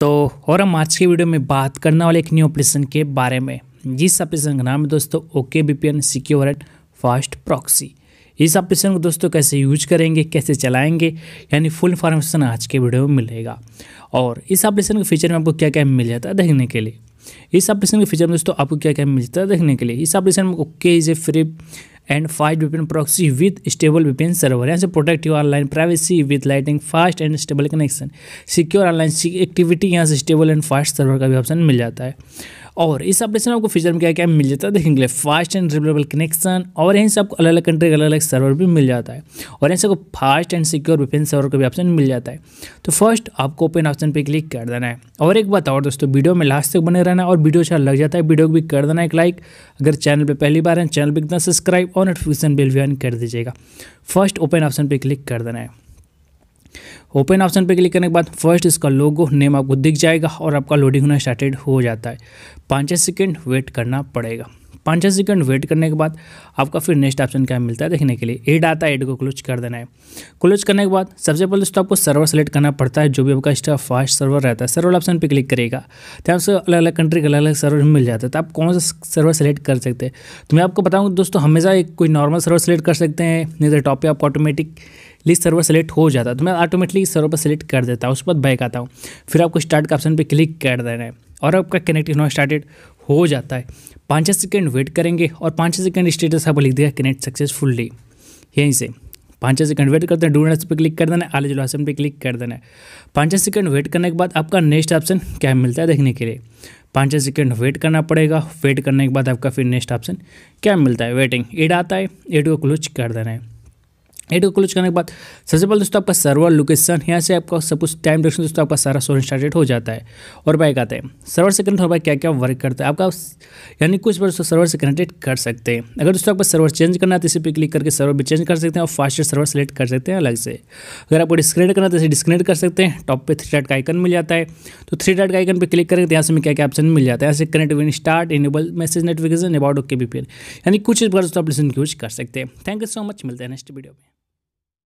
तो और हम आज के वीडियो में बात करने वाले एक न्यू ऑपरेशन के बारे में जिस ऑपरेशन का नाम है दोस्तों okay V P N secure at fast proxy इस ऑपरेशन को दोस्तों कैसे यूज करेंगे कैसे चलाएंगे यानी फुल इन्फॉर्मेशन आज के वीडियो में मिलेगा और इस ऑपरेशन के फीचर में आपको क्या क्या मिल जाता है देखने के लिए इस ऑपरेशन के फीचर में दोस्तों आपको क्या क्या मिलता है देखने के लिए इस ऑपरेशन में okay is a free and fast VPN proxy with stable VPN server यहाँ से protect your online privacy with lightning fast and stable connection secure online activity यहाँ से स्टेबल एंड फास्ट सर्वर का भी ऑप्शन मिल जाता है और इस अपडेशन आपको फ्यूचर में क्या क्या मिल जाता है देखेंगे फास्ट एंड रिलेबल कनेक्शन और यहीं से आपको अलग अलग कंट्री का अलग अलग सर्वर भी मिल जाता है और यहीं से आपको fast and secure defence server का भी ऑप्शन मिल जाता है तो फर्स्ट आपको ओपन ऑप्शन पर क्लिक कर देना है और एक बात और दोस्तों वीडियो में लास्ट तक बने रहना और वीडियो अच्छा लग जाता है वीडियो को भी कर देना एक लाइक अगर चैनल पर पहली बार है चैनल पर इतना सब्सक्राइब और नोटिफिकेशन बिल भी ऑन कर दीजिएगा फर्स्ट ओपन ऑप्शन पर क्लिक कर देना है ओपन ऑप्शन पर क्लिक करने के बाद फर्स्ट इसका लोगो नेम आपको दिख जाएगा और आपका लोडिंग होना स्टार्टेड हो जाता है पाँच सेकेंड वेट करना पड़ेगा पाँच छः सेकंड वेट करने के बाद आपका फिर नेक्स्ट ऑप्शन क्या मिलता है देखने के लिए एड आता है एड को क्लोज कर देना है क्लोज करने के बाद सबसे पहले तो आपको सर्वर सेलेक्ट करना पड़ता है जो भी आपका इसका फास्ट सर्वर रहता है सर्वर ऑप्शन पर क्लिक करेगा तो आपसे अलग अलग कंट्री के अलग अलग सर्वर मिल जाता है तो आप कौन सा सर्वर सेलेक्ट कर सकते हैं तो मैं आपको बताऊँ दोस्तों हमेशा एक कोई नॉर्मल सर्वर सेलेक्ट कर सकते हैं नहीं तो टॉप पर आपको ऑटोमेटिक लिस्ट सर्वर सेलेक्ट हो जाता है तो मैं ऑटोमेटिकली सर्वर पर सेलेक्ट कर देता हूँ उसके बाद बैक आता हूँ फिर आपको स्टार्ट का ऑप्शन पर क्लिक कर देना है और आपका कनेक्टिव नॉट स्टार्टेड हो जाता है पाँच सेकेंड वेट करेंगे और पाँच सेकेंड स्टेटस आपको लिख देगा कनेक्ट सक्सेसफुल्ली यहीं से पाँच सेकंड वेट करते हैं डू नॉट पर क्लिक कर देना है आले जुल पर क्लिक कर देना है पाँच सेकंड वेट करने के बाद आपका नेक्स्ट ऑप्शन क्या मिलता है देखने के लिए पाँच सेकंड वेट करना पड़ेगा वेट करने के बाद आपका फिर नेक्स्ट ऑप्शन क्या मिलता है वेटिंग एड आता है एड को क्लोज कर देना है एट को क्लोज करने के बाद सबसे पहले दोस्तों आपका सर्वर लोकेशन यहाँ से आपका सब कुछ टाइम ड्यूरेशन दोस्तों आपका सारा सोन स्टार्टेड हो जाता है और बाइक आता है सर्वर से कनेक्ट हो पाए क्या क्या वर्क करता है आपका यानी कुछ बार दोस्तों सर्वर से कनेक्टेड कर सकते हैं अगर दोस्तों आपका सर्वर चेंज करना है तो इसी पर क्लिक करके सर्वर भी चेंज कर सकते हैं और फास्टर सर्वर सेलेक्ट कर सकते हैं अलग से अगर आपको डिस्कनेक्ट करना है तो इसे डिस्कनेक्ट कर सकते हैं टॉप पर थ्री डॉट का आइकन मिल जाता है तो थ्री डॉट का आइकन पर क्लिक करेंगे तो यहाँ से हमें क्या क्या ऑप्शन मिल जाता है यहाँ से connect when start enable message notification about okay बी यानी कुछ बार दोस्तों आप यूज कर सकते हैं थैंक यू सो मच मिलते हैं नेक्स्ट वीडियो में